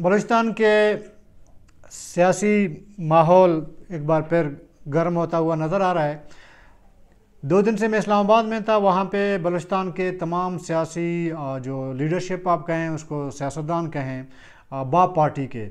बलूचिस्तान के सियासी माहौल एक बार फिर गर्म होता हुआ नज़र आ रहा है दो दिन से मैं इस्लामाबाद में था वहाँ पे बलूचिस्तान के तमाम सियासी जो लीडरशिप आप कहें उसको सियासतदान कहें बाप पार्टी के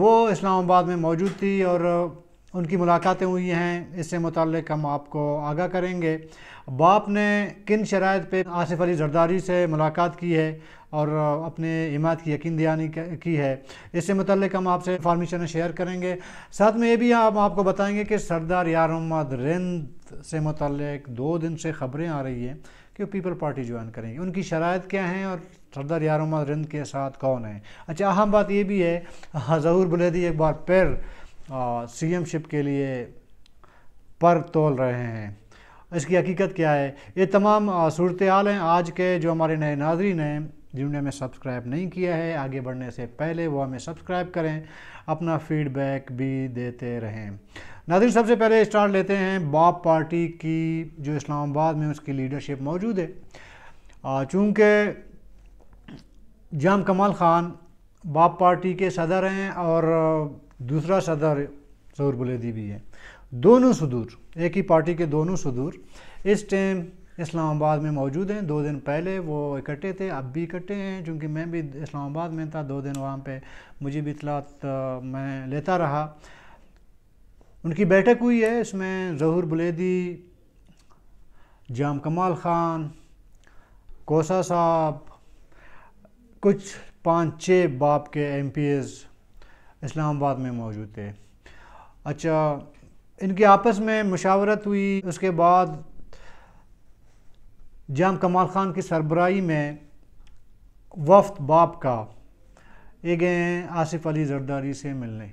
वो इस्लामाबाद में मौजूद थी और उनकी मुलाकातें हुई हैं इससे मुतल हम आपको आगाह करेंगे बाप ने किन शराइ पर आसिफ अली जरदारी से मुलाकात की है और अपने इमाद की यकीन दयानी की है इससे मतलब हम आपसे इंफॉर्मेशन शेयर करेंगे साथ में ये भी हम आपको बताएंगे कि सरदार यार मोहम्मद रिंद से मतलब दो दिन से खबरें आ रही हैं कि पीपल पार्टी ज्वाइन करेंगे उनकी शरात क्या हैं और सरदार यार मोहम्मद रिंद के साथ कौन है अच्छा अहम बात ये भी है हाँ, जहूर बुलेदी एक बार फिर सी एम शिप के लिए पर तोल रहे हैं इसकी हकीकत क्या है ये तमाम सूरत हाल हैं आज के जो हमारे नए नाजरीन हैं जिन्होंने हमें सब्सक्राइब नहीं किया है आगे बढ़ने से पहले वो हमें सब्सक्राइब करें अपना फीडबैक भी देते रहें नादिर सबसे पहले स्टार्ट लेते हैं बाप पार्टी की जो इस्लामाबाद में उसकी लीडरशिप मौजूद है चूँकि जाम कमाल ख़ान बाप पार्टी के सदर हैं और दूसरा सदर जहूर बुलेदी भी है दोनों सदूर एक ही पार्टी के दोनों सदूर इस टाइम इस्लामाबाद में मौजूद हैं दो दिन पहले वो इकट्ठे थे अब भी इकट्ठे हैं चूँकि मैं भी इस्लामाबाद में था दो दिन वहाँ पे मुझे भी इतलात मैं लेता रहा उनकी बैठक हुई है इसमें जहूर बुलेदी जाम कमाल ख़ान कोसा साहब कुछ पाँच छः बाप के एम पी एस इस्लामाबाद में मौजूद थे अच्छा इनकी आपस में मशावरत हुई उसके बाद जाम कमाल ख़ान की सरबराही में वफ्त बाप का एक गए आसिफ अली जरदारी से मिलने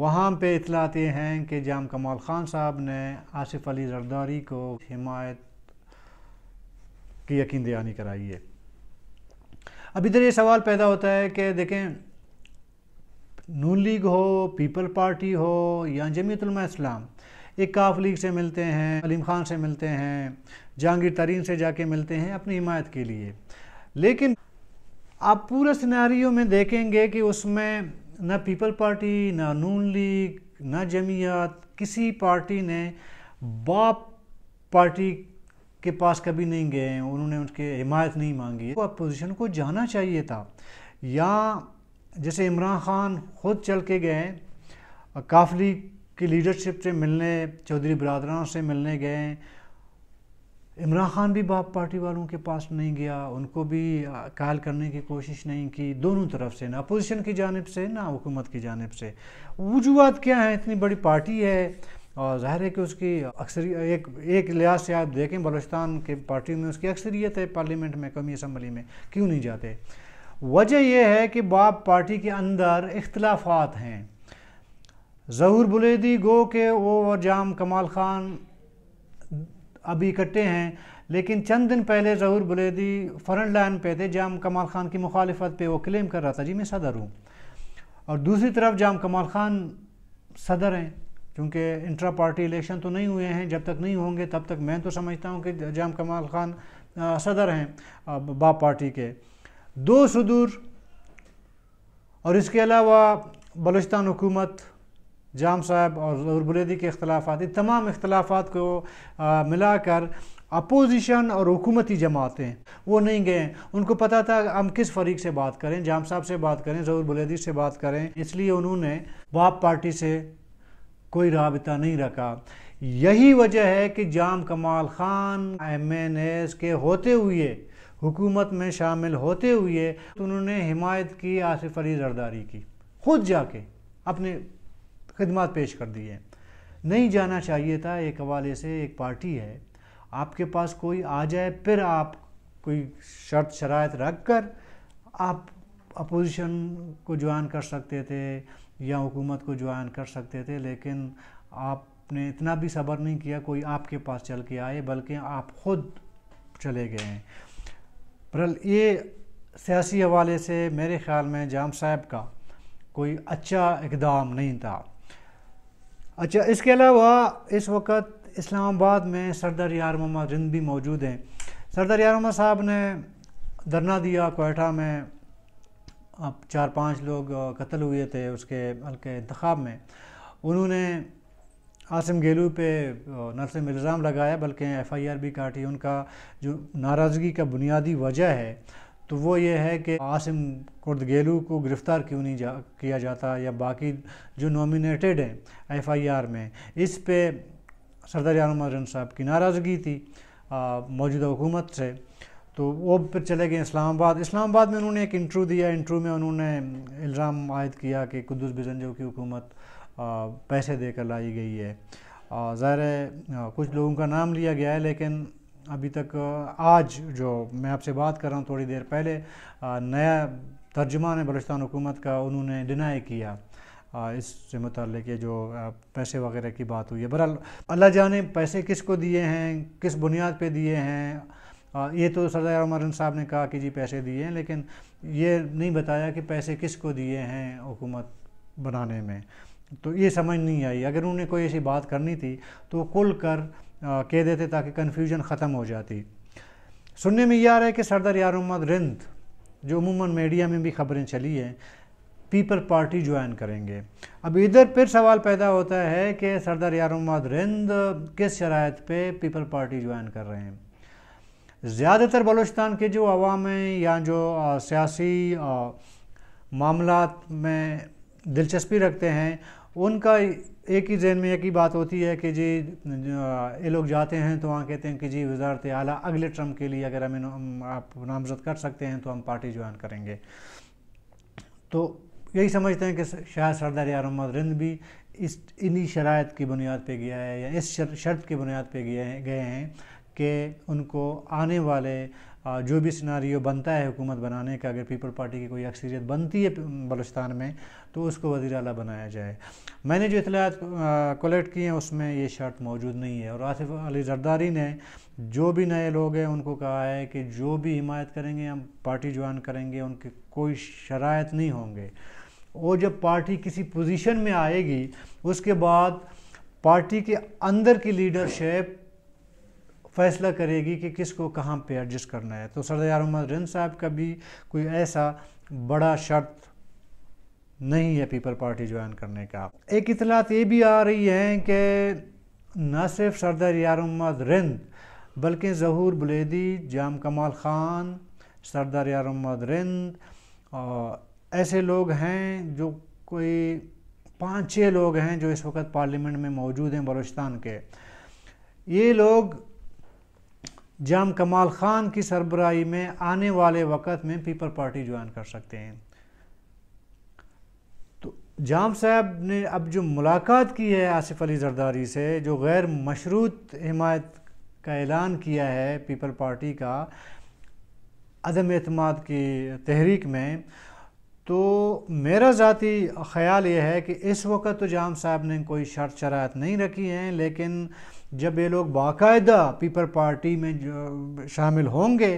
वहाँ पे इतलाते हैं कि जाम कमाल ख़ान साहब ने आसिफ अली जरदारी को हिमायत की यकीन दयानी कराई है अब इधर ये सवाल पैदा होता है कि देखें नून लीग हो पीपल पार्टी हो या जमीयतलमा इस्लाम एक काफ लीग से मिलते हैं अलीम ख़ान से मिलते हैं जहांगीर तरीन से जाके मिलते हैं अपनी हिमायत के लिए लेकिन आप पूरे सिनारियों में देखेंगे कि उसमें न पीपल पार्टी न नून लीग न जमीयत किसी पार्टी ने बाप पार्टी के पास कभी नहीं गए उन्होंने उनके हिमायत नहीं मांगी तो अपोजिशन को जाना चाहिए था या जैसे इमरान खान खुद चल के गए काफली की लीडरशिप से मिलने चौधरी बरदरान से मिलने गए इमरान खान भी बाप पार्टी वालों के पास नहीं गया उनको भी कायल करने की कोशिश नहीं की दोनों तरफ से ना अपोजिशन की जानब से ना हुकूमत की जानब से वजूहत क्या हैं इतनी बड़ी पार्टी है और ज़ाहिर है कि उसकी अक्सरी एक एक लिहाज से आप देखें बलोचिस्तान के पार्टी में उसकी अक्सरियत है पार्लियामेंट में कौमी असम्बली में क्यों नहीं जाते वजह यह है कि बाप पार्टी के अंदर इख्तलाफात हैं जहूर बुलेदी गो के ओ और जाम कमाल ख़ान अभी इकट्ठे हैं लेकिन चंद दिन पहले जहूर बुलेदी फ्रंट लाइन पे थे जाम कमाल खान की मुखालफत पे वो क्लेम कर रहा था जी मैं सदर हूँ और दूसरी तरफ जाम कमाल खान सदर हैं क्योंकि इंट्रा पार्टी इलेक्शन तो नहीं हुए हैं जब तक नहीं होंगे तब तक मैं तो समझता हूँ कि जाम कमाल खान आ, सदर हैं बाप पार्टी के दो सदूर और इसके अलावा बलुचस्तान हुकूमत जाम साहब और बुरेदी के अख्तलाफा इन तमाम अख्तलाफा को मिला कर अपोजिशन और हुकूमती जमातें वो नहीं गए उनको पता था हम किस फरीक से बात करें जाम साहब से बात करें जहूर बुलेदी से बात करें इसलिए उन्होंने बाप पार्टी से कोई रबता नहीं रखा यही वजह है कि जाम कमाल ख़ान एम एन एस के होते हुए हुकूमत में शामिल होते हुए तो उन्होंने हिमायत की आसिफ अली जरदारी की खुद जाके अपने खदमात पेश कर दी नहीं जाना चाहिए था एक हवाले से एक पार्टी है आपके पास कोई आ जाए फिर आप कोई शर्त शरात रख कर आप अपोजिशन को ज्वाइन कर सकते थे या हुकूमत को ज्वाइन कर सकते थे लेकिन आपने इतना भी सब्र नहीं किया कोई आपके पास चल के आए बल्कि आप खुद चले गए हैं बहरल ये सियासी हवाले से मेरे ख्याल में जाम साहब का कोई अच्छा इकदाम नहीं था अच्छा इसके अलावा इस वक्त इस्लामाबाद में सरदार यार ममा रिंद भी मौजूद हैं सरदार यार मोहम्मद साहब ने धरना दिया कोयटा में अब चार पांच लोग कत्ल हुए थे उसके हल्के इंतखब में उन्होंने आसिम गेलू पे नरसिम इल्ज़ाम लगाया बल्कि एफ आई आर भी काटी उनका जो नाराज़गी का बुनियादी वजह है तो वो ये है कि आसिम कुर्दगेलू को गिरफ़्तार क्यों नहीं जा किया जाता या बाकी जो नॉमिनेटेड हैं एफआईआर में इस पे सरदार यार महाजन साहब की नाराज़गी थी मौजूदा हुकूमत से तो वो फिर चले गए इस्लामाबाद इस्लामाबाद में उन्होंने एक इंटरव्यू दिया इंटरव्यू में उन्होंने इल्ज़ाम आयद किया कि कुदस बिजनजो की हुकूमत पैसे देकर लाई गई है ज़ाहिर कुछ लोगों का नाम लिया गया है लेकिन अभी तक आज जो मैं आपसे बात कर रहा हूँ थोड़ी देर पहले नया तर्जमान बलुचस्तान हुकूमत का उन्होंने डिनाई किया इससे मतलब के जो पैसे वगैरह की बात हुई है बहरहाल अल्लाह जाने पैसे किस को दिए हैं किस बुनियाद पे दिए हैं ये तो सरदार उमरन साहब ने कहा कि जी पैसे दिए हैं लेकिन ये नहीं बताया कि पैसे किस को दिए हैं हुकूमत बनाने में तो ये समझ नहीं आई अगर उन्होंने कोई ऐसी बात करनी थी तो कुल कर कह देते ताकि कन्फ्यूजन ख़त्म हो जाती सुनने में यह आ रहा है कि सरदार यार मोहम्मद रिंद जो अमूमन मीडिया में भी खबरें चली हैं पीपल पार्टी ज्वाइन करेंगे अब इधर फिर सवाल पैदा होता है कि सरदार यार मोहम्मद रिंद किस शरात पे पीपल पार्टी ज्वाइन कर रहे हैं ज़्यादातर बलूचिस्तान के जो आवाम हैं या जो सियासी मामला में दिलचस्पी रखते हैं उनका एक ही जहन में एक ही बात होती है कि जी ये लोग जाते हैं तो वहाँ कहते हैं कि जी वजारत आला अगले टर्म के लिए अगर हमें आप नामजद कर सकते हैं तो हम पार्टी ज्वाइन करेंगे तो यही समझते हैं कि शाह सरदार यार मोहम्मद रिंद भी इस इन्हीं शरात की बुनियाद पे गया है या इस शर्त की बुनियाद पे गए हैं कि उनको आने वाले जो भी सिनारियो बनता है हुकूमत बनाने का अगर पीपल पार्टी की कोई अक्सरियत बनती है बलूचिस्तान में तो उसको वजी अला बनाया जाए मैंने जो इतलात कलेक्ट की हैं उसमें ये शर्त मौजूद नहीं है और आसिफ अली जरदारी ने जो भी नए लोग हैं उनको कहा है कि जो भी हिमायत करेंगे हम पार्टी ज्वाइन करेंगे उनके कोई शरात नहीं होंगे और जब पार्टी किसी पोजिशन में आएगी उसके बाद पार्टी के अंदर की लीडरशिप फैसला करेगी कि किसको कहाँ पे एडजस्ट करना है तो सरदार अहमद रिन साहब का भी कोई ऐसा बड़ा शर्त नहीं है पीपल पार्टी ज्वाइन करने का एक इतलात ये भी आ रही है कि न सिर्फ सरदार यार अहमद रिंद बल्कि जहूर बुलेदी जाम कमाल ख़ान सरदार यार अहमद रिंद ऐसे लोग हैं जो कोई पाँच छः लोग हैं जो इस वक्त पार्लियामेंट में मौजूद हैं बलोचस्तान के ये लोग जाम कमाल ख़ान की सरबराही में आने वाले वक़्त में पीपल पार्टी ज्वाइन कर सकते हैं तो जाम साहब ने अब जो मुलाकात की है आसिफ अली जरदारी से जो गैर मशरूत हमायत का ऐलान किया है पीपल पार्टी का अदम अतमाद की तहरीक में तो मेरा ज़ाती ख्याल ये है कि इस वक्त तो जाम साहब ने कोई शर्त शरात नहीं रखी हैं लेकिन जब ये लोग बाकायदा पीपल पार्टी में शामिल होंगे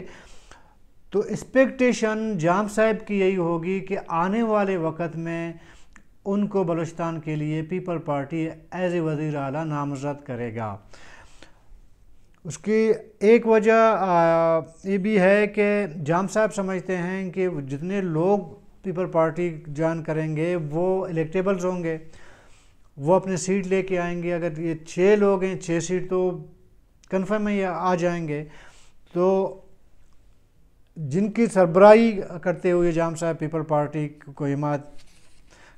तो एक्सपेक्टेशन जाम साहब की यही होगी कि आने वाले वक्त में उनको बलूचिस्तान के लिए पीपल पार्टी एज ए वज़ी अला नामजद करेगा उसकी एक वजह ये भी है कि जाम साहब समझते हैं कि जितने लोग पीपल पार्टी ज्वाइन करेंगे वो इलेक्टेबल्स होंगे वो अपने सीट लेके आएंगे अगर ये छः लोग हैं छः सीट तो कन्फर्म है ये आ जाएंगे तो जिनकी सरबराही करते हुए जाम साहब पीपल पार्टी को हिमायत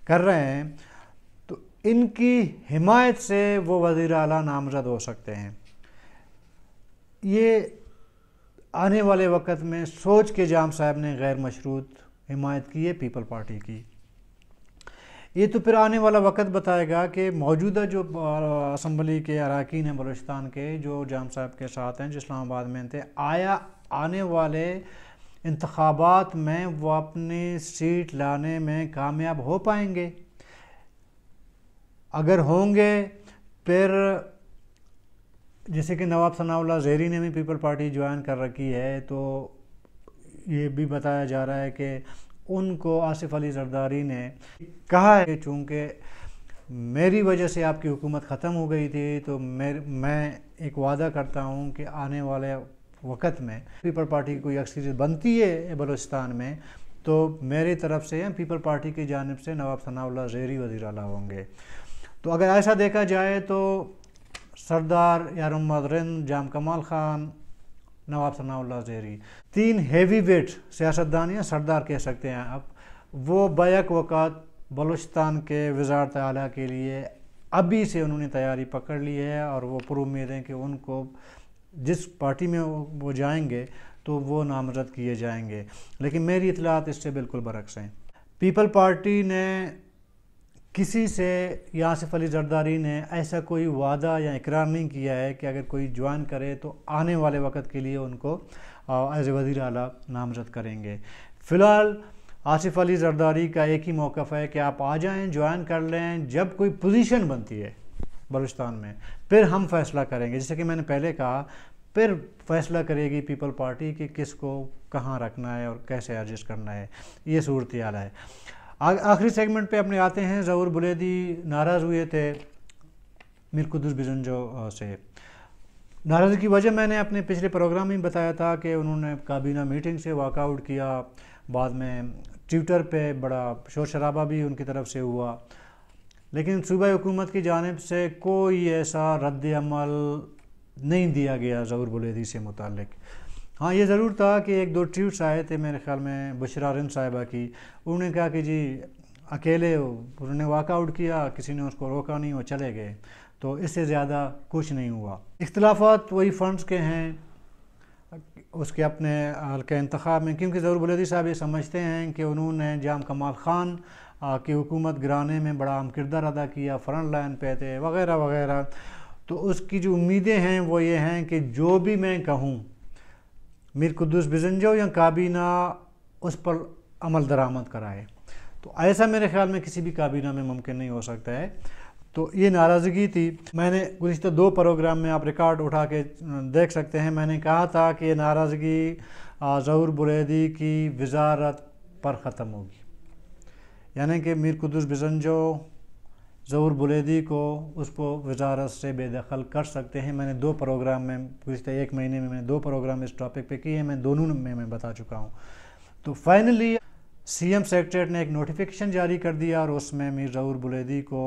कर रहे हैं तो इनकी हिमायत से वो वज़ी अला नामजद हो सकते हैं ये आने वाले वक्त में सोच के जाम साहब ने गैर मशरूत हिमायत की है पीपल पार्टी की ये तो फिर आने वाला वक्त बताएगा कि मौजूदा जो असम्बली के अरकान हैं बलोचिस्तान के जो जाम साहब के साथ हैं जो इस्लामाबाद में थे आया आने वाले इंतबात में वो अपनी सीट लाने में कामयाब हो पाएंगे अगर होंगे फिर जैसे कि नवाब सनाउल्ला जहरी ने भी पीपल पार्टी ज्वाइन कर रखी है तो ये भी बताया जा रहा है कि उनको आसिफ अली जरदारी ने कहा है चूँकि मेरी वजह से आपकी हुकूमत ख़त्म हो गई थी तो मेर मैं एक वादा करता हूँ कि आने वाले वक़्त में पीपल पार्टी की कोई अक्सरियत बनती है बलोचिस्तान में तो मेरी तरफ से पीपल पार्टी की जानब से नवाब सनाउल्ला जेरी वजी अला होंगे तो अगर ऐसा देखा जाए तो सरदार यार मोहम्मद रिंद जाम कमाल ख़ान नवाब सनाउल्ला जहरी तीन हेवी वेट सियासतदान या सरदार कह सकते हैं आप वो बैक वक़ात बलूचिस्तान के वजारत अली के लिए अभी से उन्होंने तैयारी पकड़ ली है और वो पुरुद हैं कि उनको जिस पार्टी में वो जाएंगे तो वो नामजद किए जाएंगे लेकिन मेरी इतलात इससे बिल्कुल बरक्स हैं पीपल पार्टी ने किसी से यासिफ अली जरदारी ने ऐसा कोई वादा या इकरार नहीं किया है कि अगर कोई ज्वाइन करे तो आने वाले वक्त के लिए उनको एज वज़ी अला नामजद करेंगे फ़िलहाल आसिफ अली जरदारी का एक ही मौक़ है कि आप आ जाएं ज्वाइन कर लें जब कोई पोजीशन बनती है बलूचिस्तान में फिर हम फैसला करेंगे जैसे कि मैंने पहले कहा फिर फैसला करेगी पीपल पार्टी कि किसको कहाँ रखना है और कैसे एडजस्ट करना है ये सूरत आला है आखिरी सेगमेंट पे अपने आते हैं ज़हूर बुलेदी नाराज़ हुए थे मिरकुदस जो से नाराज़गी की वजह मैंने अपने पिछले प्रोग्राम में बताया था कि उन्होंने काबीना मीटिंग से वाकआउट किया बाद में ट्विटर पे बड़ा शोर शराबा भी उनकी तरफ से हुआ लेकिन सूबा हुकूमत की जानब से कोई ऐसा रद्द अमल नहीं दिया गया ज़हूर बुलेदी से मुतक हाँ ये ज़रूर था कि एक दो ट्वीट्स आए थे मेरे ख्याल में बशरा रन साहिबा की उन्होंने कहा कि जी अकेले उन्होंने वॉकआउट किया किसी ने उसको रोका नहीं वो चले गए तो इससे ज़्यादा कुछ नहीं हुआ इख्तलाफात वही फ़ंड्स के हैं उसके अपने हल्के इंतखा में क्योंकि ज़रूर बुलदी साहब ये समझते हैं कि उन्होंने जाम कमाल ख़ान की हुकूमत गिराने में बड़ा अहम किरदार अदा किया फ्रंट लाइन पे थे वगैरह वगैरह तो उसकी जो उम्मीदें हैं वो ये हैं कि जो भी मैं कहूँ मीर कुदस जाओ या काबीना उस पर अमल दरामद कराए तो ऐसा मेरे ख्याल में किसी भी काबीना में मुमकिन नहीं हो सकता है तो ये नाराज़गी थी मैंने गुज्त दो प्रोग्राम में आप रिकॉर्ड उठा के देख सकते हैं मैंने कहा था कि ये नाराज़गी ज़हूर बुरैदी की वजारत पर ख़त्म होगी यानी कि मीर कुदस बिजनजो ज़हूर बुलेदी को उसको वजारत से बेदखल कर सकते हैं मैंने दो प्रोग्राम में पिछले एक महीने में मैंने दो प्रोग्राम इस टॉपिक पे किए हैं मैं दोनों में मैं बता चुका हूँ तो फाइनली सीएम सेक्रेटरीट ने एक नोटिफिकेशन जारी कर दिया और उसमें मीर ज़हूर बुलेदी को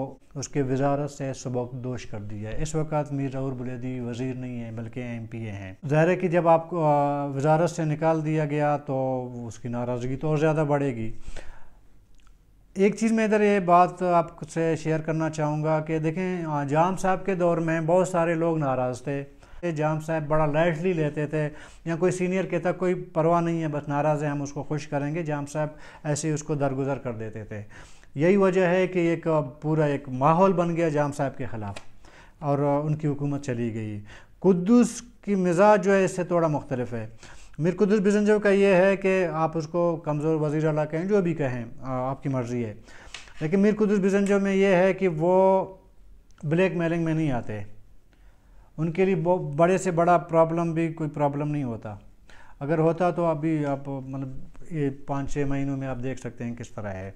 उसके वजारत से सबक दोष कर दिया इस वक्त मीर ज़हूर बुलेदी वजीर नहीं है बल्कि एम पी ए हैं ज़ाहिर है कि जब आपको वजारत से निकाल दिया गया तो उसकी नाराज़गी तो और ज़्यादा बढ़ेगी एक चीज़ में इधर ये बात आपसे शेयर करना चाहूँगा कि देखें जाम साहब के दौर में बहुत सारे लोग नाराज़ थे जाम साहब बड़ा लाइटली लेते थे या कोई सीनियर कहता कोई परवाह नहीं है बस नाराज़ है हम उसको खुश करेंगे जाम साहब ऐसे ही उसको दरगुजर कर देते थे यही वजह है कि एक पूरा एक माहौल बन गया जाम साहब के ख़िलाफ़ और उनकी हुकूमत चली गई कुद्दूस की मिजाज जो है इससे थोड़ा मुख्तलफ है मीर कुदस बिजनजव का ये है कि आप उसको कमज़ोर वजीर अला कहें जो भी कहें आपकी मर्ज़ी है लेकिन मीर कुदस बिजनजव में ये है कि वो ब्लैक मेलिंग में नहीं आते उनके लिए बड़े से बड़ा प्रॉब्लम भी कोई प्रॉब्लम नहीं होता अगर होता तो अभी आप मतलब ये पाँच छः महीनों में आप देख सकते हैं किस तरह है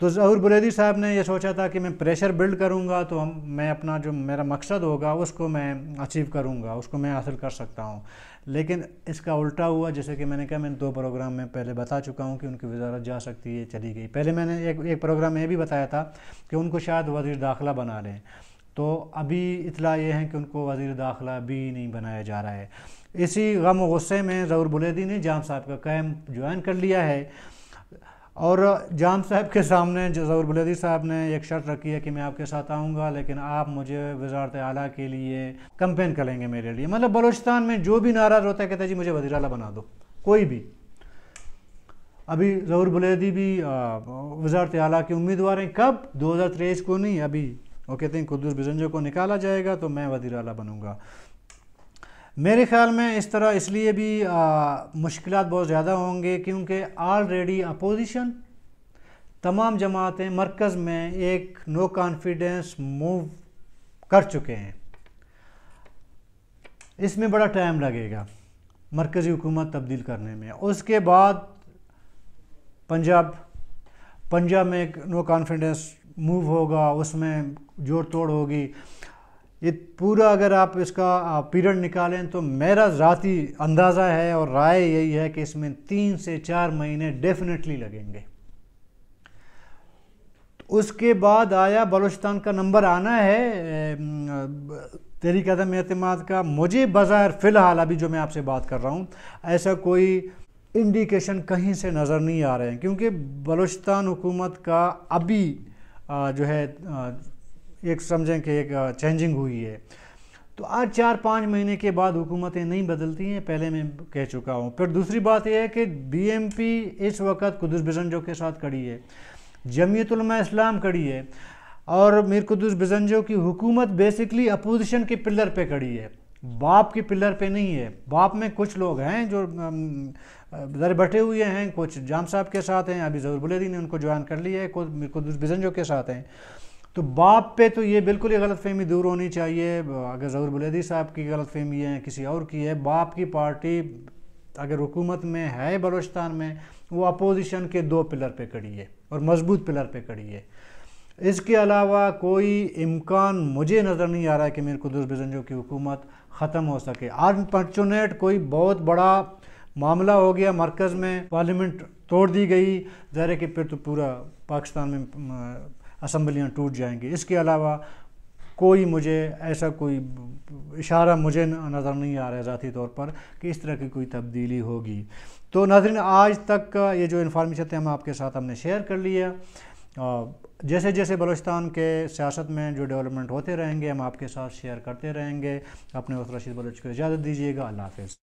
तो ज़हूर बुरेदी साहब ने यह सोचा था कि मैं प्रेशर बिल्ड करूँगा तो हम मैं अपना जो मेरा मकसद होगा उसको मैं अचीव करूँगा उसको मैं हासिल कर सकता हूँ लेकिन इसका उल्टा हुआ जैसे कि मैंने कहा मैं दो प्रोग्राम में पहले बता चुका हूँ कि उनकी वजारत जा सकती है चली गई पहले मैंने एक एक प्रोग्राम में ये भी बताया था कि उनको शायद वजीर दाखिला बना रहे हैं तो अभी इतला ये है कि उनको वजीर दाखिला भी नहीं बनाया जा रहा है इसी गम गुस्से में ज़हूर बुलेदी ने जाम साहब का कैम्प ज्वाइन कर लिया है और जाम साहब के सामने जजौर बुलदी साहब ने एक शर्त रखी है कि मैं आपके साथ आऊँगा लेकिन आप मुझे वजारत अली के लिए कंपेन करेंगे मेरे लिए मतलब बलोचिस्तान में जो भी नाराज़ होता है कहता है जी मुझे वजी अला बना दो कोई भी अभी जहूर बुलेदी भी वजारत अली के उम्मीदवार हैं कब दो हज़ार तेईस को नहीं अभी वो कहते हैं कुदूस बिजंजो को निकाला जाएगा तो मैं वजीर अला बनूँगा मेरे ख्याल में इस तरह इसलिए भी मुश्किल बहुत ज़्यादा होंगे क्योंकि ऑलरेडी अपोजिशन तमाम जमातें मरकज़ में एक नो कॉन्फिडेंस मूव कर चुके हैं इसमें बड़ा टाइम लगेगा मरकज़ी हुकूमत तब्दील करने में उसके बाद पंजाब पंजाब में एक नो कॉन्फिडेंस मूव होगा उसमें जोड़ तोड़ होगी ये पूरा अगर आप इसका पीरियड निकालें तो मेरा ज़ाती अंदाज़ा है और राय यही है कि इसमें तीन से चार महीने डेफिनेटली लगेंगे उसके बाद आया बलोचिस्तान का नंबर आना है तेरी कदम अतमाद का मुझे बाज़ार फ़िलहाल अभी जो मैं आपसे बात कर रहा हूँ ऐसा कोई इंडिकेशन कहीं से नज़र नहीं आ रहे हैं क्योंकि बलोचिस्तान हुकूमत का अभी जो है एक समझें कि एक चेंजिंग हुई है तो आज चार पाँच महीने के बाद हुकूमतें नहीं बदलती हैं पहले मैं कह चुका हूँ फिर दूसरी बात यह है कि बी इस वक्त कुदस बिजनजो के साथ खड़ी है जमीयतलमा इस्लाम खड़ी है और मीर कुदस बिजनजो की हुकूमत बेसिकली अपोजिशन के पिलर पे खड़ी है बाप के पिलर पे नहीं है बाप में कुछ लोग हैं जो दर बैठे हुए हैं कुछ जाम साहब के साथ हैं अभी जहर बुलेदी ने उनको ज्वाइन कर लिया है कुछ बिजनजो के साथ हैं तो बाप पे तो ये बिल्कुल ही गलत फहमी दूर होनी चाहिए अगर जहूर बुलेदी साहब की गलत फहमी है किसी और की है बाप की पार्टी अगर हुकूमत में है बलोचिस्तान में वो अपोजिशन के दो पिलर पे खड़ी है और मजबूत पिलर पे खड़ी है इसके अलावा कोई इम्कान मुझे नज़र नहीं आ रहा है कि मेरे कुदस बजंजो की हुकूमत ख़त्म हो सके अनफॉर्चुनेट कोई बहुत बड़ा मामला हो गया मरकज़ में पार्लियामेंट तोड़ दी गई जहर कि फिर तो पूरा पाकिस्तान में असम्बलियाँ टूट जाएंगी इसके अलावा कोई मुझे ऐसा कोई इशारा मुझे नज़र नहीं आ रहा है ज़ाती तौर पर कि इस तरह की कोई तब्दीली होगी तो नाजरन आज तक ये जो इन्फॉर्मेशन थे हम आपके साथ हमने शेयर कर लिया जैसे जैसे बलोचिस्तान के सियासत में जो डेवलपमेंट होते रहेंगे हम आपके साथ शेयर करते रहेंगे अपने उस रशीद बलोच को इजाज़त दीजिएगा अल्लाह हाफ